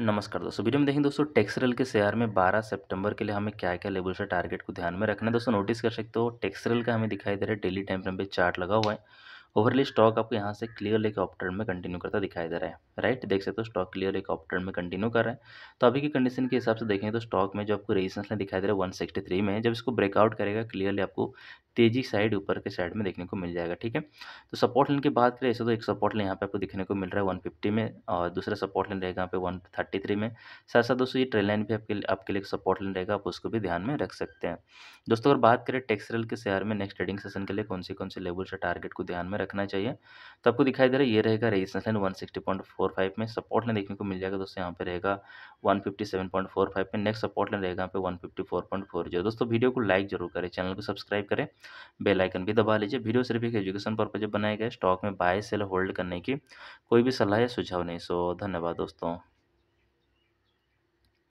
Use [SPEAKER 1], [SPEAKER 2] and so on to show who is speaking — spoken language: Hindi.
[SPEAKER 1] नमस्कार दोस्तों वीडियो में देखें दोस्तों टेक्सरल के शेयर में 12 सितंबर के लिए हमें क्या क्या लेवल से टारगेट को ध्यान में रखना है दोस्तों नोटिस कर सकते हो टेक्सरल का हमें दिखाई दे रहा है डेली टाइम फ्रेम पे चार्ट लगा हुआ है ओवरली स्टॉक आपको यहाँ से क्लियर लेकर ऑप्टर में कंटिन्यू करता दिखाई दे रहा है राइट देख सकते हो स्टॉक क्लियर एक ऑप्टर में कंटिन्यू कर रहा है तो अभी की कंडीशन के हिसाब से देखें तो स्टॉक में जो आपको रेजिस्टेंस ने दिखाई दे रहा है वन में जब इसको ब्रेकआउट करेगा क्लियरली आपको तेजी साइड ऊपर के साइड में देखने को मिल जाएगा ठीक है तो सपोर्ट लाइन की बात करें ऐसे तो एक सपोर्ट लाइन यहाँ पे आपको देखने को मिल रहा है वन फिफ्टी में और दूसरा सपोर्ट लाइन रहेगा यहाँ पे वन थर्टी थ्री में साथ साथ दोस्तों ये ट्रेन लाइन भी आपके आपके लिए सपोर्ट लाइन रहेगा आप उसको भी ध्यान में रख सकते हैं दोस्तों अगर बात करें टेक्सरल के शेयर में नेक्स्ट ट्रेडिंग सेशन के लिए कौन से कौन से लेवल से टारगेट को ध्यान में रखना चाहिए तो आपको दिखाई दे रहा है ये रहेगा resistance line one sixty point four five में सपोर्ट लाइन देखने को मिल जाएगा दोस्तों यहाँ पे रहेगा one fifty seven point four five में नेक्स्ट सपोर्ट लाइन रहेगा यहाँ पे one fifty four point four जो दोस्तों वीडियो को लाइक जरूर करें चैनल को सब्सक्राइब करें बेल आइकन भी दबा लीजिए वीडियो सिर्फ एक एजुकेशन पर्पज बनाए गए स्टॉक में बाय सेल होल्ड करने की कोई भी सलाह या सुझाव नहीं सो धन्यवाद दोस्तों